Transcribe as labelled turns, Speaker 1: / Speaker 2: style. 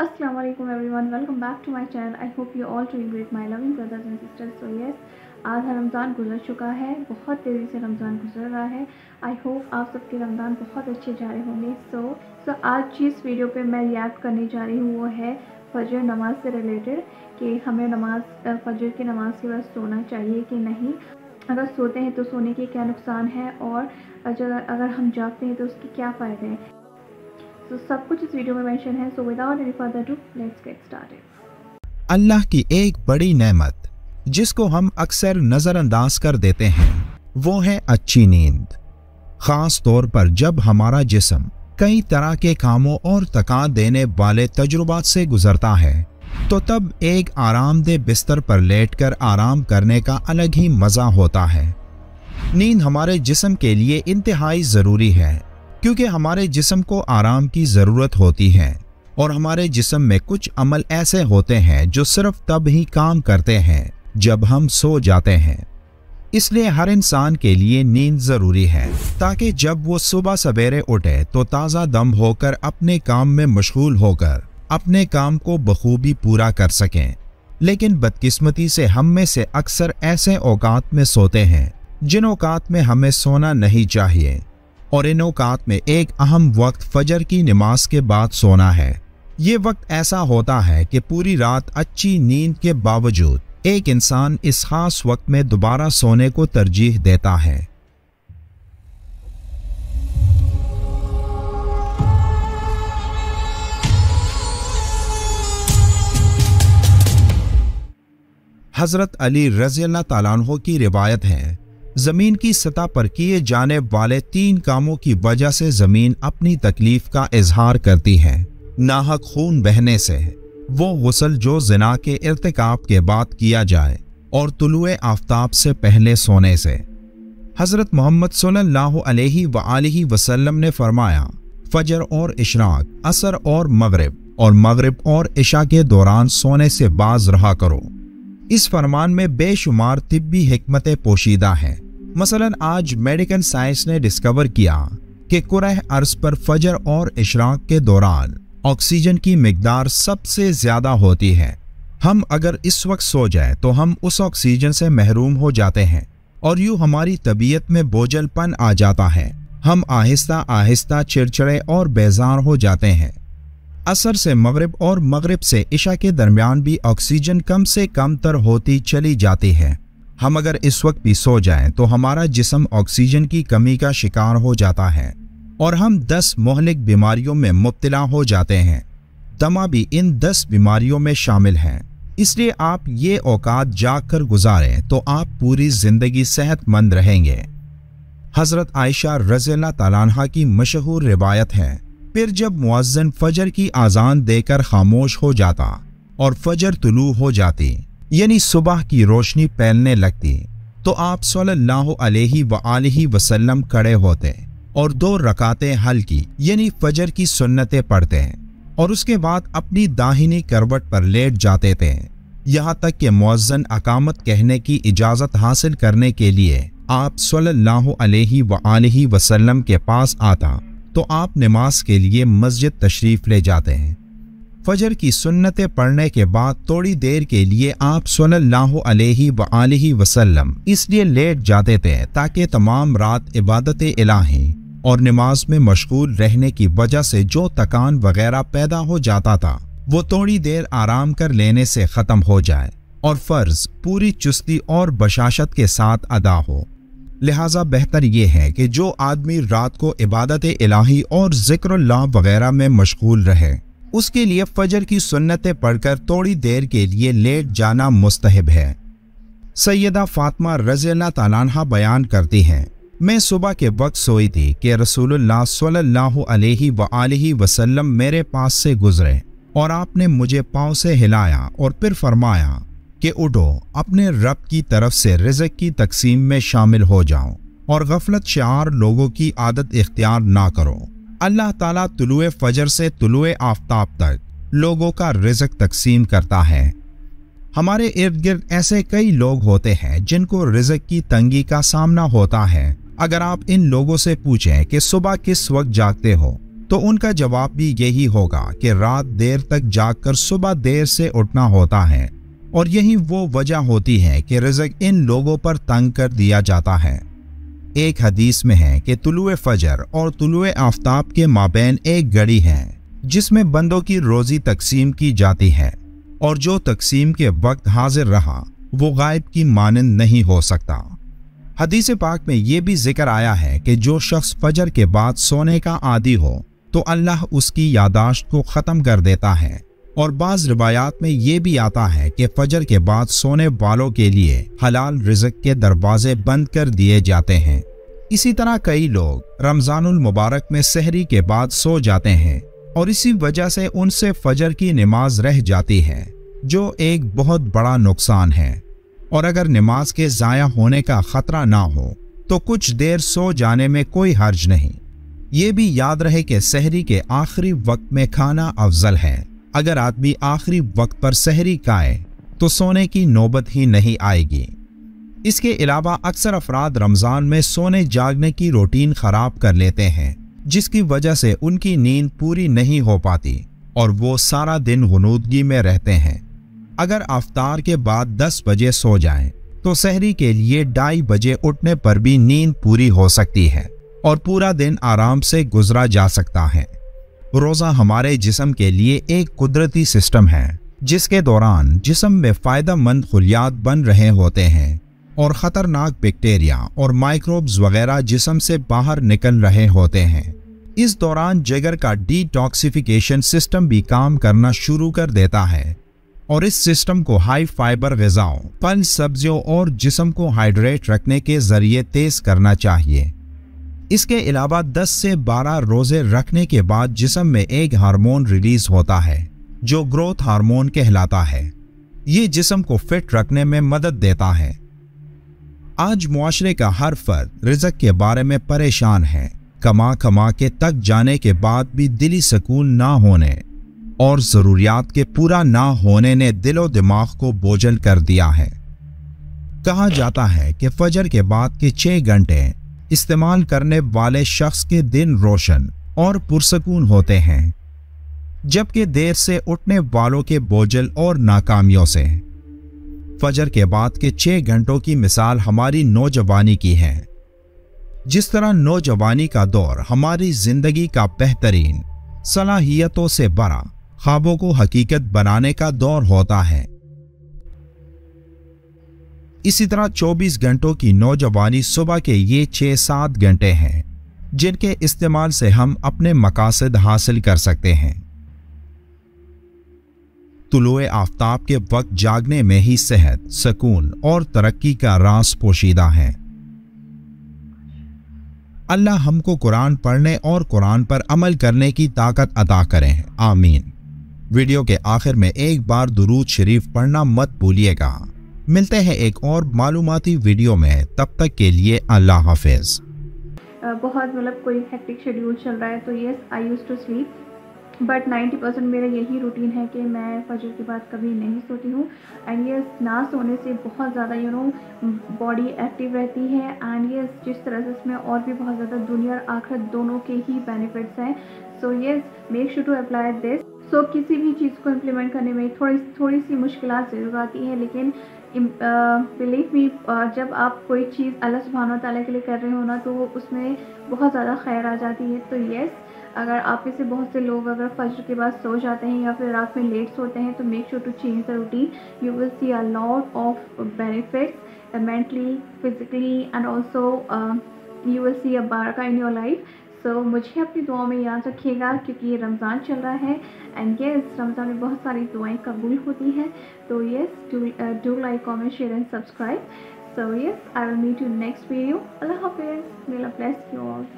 Speaker 1: Assalamu alaikum everyone, welcome back to my channel I hope you all to great, my loving brothers and sisters so yes, आज रमज़ान गुजर चुका है बहुत तेज़ी से रमज़ान गुजर रहा है आई होप आप सबके रमज़ान बहुत अच्छे जा रहे होंगे सो so, सो so आज जिस वीडियो पे मैं रिएक्ट करने जा रही हूँ वो है फजर नमाज से रिलेटेड कि हमें नमाज फजर की नमाज़ के बाद सोना चाहिए कि नहीं अगर सोते हैं तो सोने के क्या नुकसान है और अगर हम जागते हैं तो उसके क्या फ़ायदे हैं तो सब कुछ इस वीडियो में मेंशन है so without any further do let's get started
Speaker 2: अल्लाह की एक बड़ी नेमत जिसको हम अक्सर नज़रअंदाज कर देते हैं वो है अच्छी नींद ख़ास तौर पर जब हमारा जिसम कई तरह के कामों और थकान देने वाले तजुर्बा से गुजरता है तो तब एक आरामदेह बिस्तर पर लेटकर आराम करने का अलग ही मज़ा होता है नींद हमारे जिसम के लिए इंतहाई ज़रूरी है क्योंकि हमारे जिसम को आराम की ज़रूरत होती है और हमारे जिसम में कुछ अमल ऐसे होते हैं जो सिर्फ तब ही काम करते हैं जब हम सो जाते हैं इसलिए हर इंसान के लिए नींद ज़रूरी है ताकि जब वो सुबह सवेरे उठे तो ताज़ा दम होकर अपने काम में मशगूल होकर अपने काम को बखूबी पूरा कर सकें लेकिन बदकिस्मती से हम में से अक्सर ऐसे औकात में सोते हैं जिन औकात में हमें सोना नहीं चाहिए और इन औकात में एक अहम वक्त फजर की नमाज के बाद सोना है ये वक्त ऐसा होता है कि पूरी रात अच्छी नींद के बावजूद एक इंसान इस खास वक्त में दोबारा सोने को तरजीह देता है हज़रत अली रजी अल्लाह की रिवायत है जमीन की सतह पर किए जाने वाले तीन कामों की वजह से जमीन अपनी तकलीफ का इजहार करती है नाहक खून बहने से वो गसल जो जना के इरतकाब के बाद किया जाए और तुलु आफ्ताब से पहले सोने से हज़रत मोहम्मद सल्लल्लाहु वसल्लम ने फरमाया फजर और इशराक असर और मगरब और मगरब और इशा के दौरान सोने से बाज रहा करो इस फरमान में बेशुमार तिब्बी हमतें पोशीदा हैं मसलन आज मेडिकल साइंस ने डिस्कवर किया कि कुरह अर्ज पर फजर और इशराक के दौरान ऑक्सीजन की मकदार सबसे ज़्यादा होती है हम अगर इस वक्त सो जाए तो हम उस ऑक्सीजन से महरूम हो जाते हैं और यूँ हमारी तबीयत में बोझलपन आ जाता है हम आहिस्ता आहिस्ता चिड़चिड़े और बेजार हो जाते हैं असर से मगरब और मगरब से इशा के दरमियान भी ऑक्सीजन कम से कम तर होती चली जाती है हम अगर इस वक्त भी सो जाएं तो हमारा जिसम ऑक्सीजन की कमी का शिकार हो जाता है और हम 10 मोहलिक बीमारियों में मुबतला हो जाते हैं दमा भी इन 10 बीमारियों में शामिल है इसलिए आप ये औकात जाग कर गुजारें तो आप पूरी ज़िंदगी सेहतमंद रहेंगे हज़रत आयशा रज़ी तला की मशहूर रिवायत है फिर जब मुआजन फजर की आज़ान देकर खामोश हो जाता और फजर तुलू हो जाती यानी सुबह की रोशनी फैलने लगती तो आप सल्लल्लाहु अलैहि सल्ला वसल्लम खड़े होते और दो रकातें हल की यानी फजर की सुन्नतें पढ़ते और उसके बाद अपनी दाहिनी करवट पर लेट जाते थे यहाँ तक कि मुआजन अकामत कहने की इजाज़त हासिल करने के लिए आप सल्लल्लाहु अलैहि वसल्लम के पास आता तो आप नमाज के लिए मस्जिद तशरीफ़ ले जाते हैं फजर की सुन्नतें पढ़ने के बाद थोड़ी देर के लिए आप सल्लल्लाहु अलैहि व वसल्लम इसलिए लेट जाते थे ताकि तमाम रात इबादत इलाही और नमाज में मशगूल रहने की वजह से जो तकान वगैरह पैदा हो जाता था वो थोड़ी देर आराम कर लेने से ख़त्म हो जाए और फ़र्ज़ पूरी चुस्ती और बशाशत के साथ अदा हो लिहाजा बेहतर ये है कि जो आदमी रात को इबादत इलाही और जिक्र वगैरह में मशगूल रहे उसके लिए फजर की सुन्नतें पढ़कर थोड़ी देर के लिए लेट जाना मुस्तहब है सैदा फातमा रजना तलाना बयान करती हैं मैं सुबह के वक्त सोई थी कि रसूलुल्लाह सल्लल्लाहु अलैहि रसोल्ला वसल्लम मेरे पास से गुजरे और आपने मुझे पाँव से हिलाया और फिर फरमाया कि उठो अपने रब की तरफ से रिजक की तकसीम में शामिल हो जाओ और गफलत शार लोगों की आदत इख्तियार ना करो अल्लाह ताला तुलुए फजर से तुलुए आफ्ताब तक लोगों का रिजक तकसीम करता है हमारे इर्द गिर्द ऐसे कई लोग होते हैं जिनको रिजक की तंगी का सामना होता है अगर आप इन लोगों से पूछें कि सुबह किस वक्त जागते हो तो उनका जवाब भी यही होगा कि रात देर तक जागकर सुबह देर से उठना होता है और यही वो वजह होती है कि रिजक इन लोगों पर तंग कर दिया जाता है एक हदीस में है कि तुलु फजर और तुलु आफ्ताब के माबेन एक घड़ी है जिसमें बंदों की रोज़ी तकसीम की जाती है और जो तकसीम के वक्त हाजिर रहा वो गायब की मानंद नहीं हो सकता हदीस पाक में ये भी जिक्र आया है कि जो शख्स फजर के बाद सोने का आदि हो तो अल्लाह उसकी यादाश्त को ख़त्म कर देता है और बाज रिवायात में ये भी आता है कि फजर के बाद सोने वालों के लिए हलाल रिजक के दरवाजे बंद कर दिए जाते हैं इसी तरह कई लोग रमजानुल मुबारक में सहरी के बाद सो जाते हैं और इसी वजह से उनसे फजर की नमाज रह जाती है जो एक बहुत बड़ा नुकसान है और अगर नमाज के ज़ाया होने का ख़तरा ना हो तो कुछ देर सो जाने में कोई हर्ज नहीं ये भी याद रहे कि सहरी के आखिरी वक्त में खाना अफजल है अगर आदमी आखिरी वक्त पर सहरी काए तो सोने की नौबत ही नहीं आएगी इसके अलावा अक्सर अफराद रमज़ान में सोने जागने की रूटीन ख़राब कर लेते हैं जिसकी वजह से उनकी नींद पूरी नहीं हो पाती और वो सारा दिन गनूदगी में रहते हैं अगर अवतार के बाद 10 बजे सो जाएं, तो शहरी के लिए ढाई बजे उठने पर भी नींद पूरी हो सकती है और पूरा दिन आराम से गुजरा जा सकता है रोज़ा हमारे जिसम के लिए एक कुदरती सिस्टम है जिसके दौरान जिसम में फ़ायदा मंद खुलियात बन रहे होते हैं और ख़तरनाक बैक्टीरिया और माइक्रोब्स वगैरह जिसम से बाहर निकल रहे होते हैं इस दौरान जिगर का डिटॉक्सिफिकेशन सिस्टम भी काम करना शुरू कर देता है और इस सिस्टम को हाई फाइबर गजाओं फल सब्जियों और जिसम को हाइड्रेट रखने के जरिए तेज करना चाहिए इसके अलावा 10 से 12 रोज़े रखने के बाद जिसम में एक हार्मोन रिलीज होता है जो ग्रोथ हार्मोन कहलाता है ये जिसम को फिट रखने में मदद देता है आज मुआरे का हर फर्द रिजक के बारे में परेशान है कमा कमा के तक जाने के बाद भी दिली सकून ना होने और ज़रूरियात के पूरा ना होने ने दिलो दिमाग को बोझल कर दिया है कहा जाता है कि फजर के बाद के छह घंटे इस्तेमाल करने वाले शख्स के दिन रोशन और पुरसकून होते हैं जबकि देर से उठने वालों के बोझल और नाकामियों से फजर के बाद के छह घंटों की मिसाल हमारी नौजवानी की है जिस तरह नौजवानी का दौर हमारी जिंदगी का बेहतरीन सलाहियतों से बड़ा ख्वाबों को हकीकत बनाने का दौर होता है इसी तरह 24 घंटों की नौजवानी सुबह के ये छः सात घंटे हैं जिनके इस्तेमाल से हम अपने मकासद हासिल कर सकते हैं तुलुए आफ्ताब के वक्त जागने में ही सेहत सुकून और तरक्की का रास पोशीदा है अल्लाह हमको कुरान पढ़ने और कुरान पर अमल करने की ताकत अदा करें आमीन वीडियो के आखिर में एक बार दुरूद शरीफ पढ़ना मत भूलिएगा मिलते हैं एक और मालूमती वीडियो में तब तक के लिए अल्लाह हाफिज़
Speaker 1: बहुत मतलब कोई हेक्टिक शेड्यूल चल रहा है तो yes I use to sleep but 90 percent मेरा यही रूटीन है कि मैं फजर के बाद कभी नहीं सोती हूँ एंड ये ना सोने से बहुत ज़्यादा यू नो बॉडी एक्टिव रहती है एंड ये जिस तरह से इसमें और भी बहुत ज़्यादा दुनिया और आखिरत दोनों के ही बेनिफिट्स हैं सो ये make sure to apply this so किसी भी चीज़ को इम्प्लीमेंट करने में थोड़ी थोड़ी सी मुश्किल ज़रूर आती हैं लेकिन बिलीव मी uh, uh, जब आप कोई चीज़ अल्लाह सुबहान तला के लिए कर रहे हो ना तो उसमें बहुत ज़्यादा खैर आ जाती है तो येस अगर आप इसे बहुत से लोग अगर फजर के बाद सो जाते हैं या फिर रात में लेट सोते हैं तो make sure to change the routine you will see a lot of benefits mentally physically and also you will see a बारका in your life so so, मुझे अपनी दुआ में याद रखिएगा क्योंकि ये रमज़ान चल रहा है एंड ये रमज़ान में बहुत सारी दुआएं कबूल होती हैं तो yes do like comment share and subscribe so yes I will meet you next video अल्लाह हाफिज़ मेला ब्लेस यू ऑल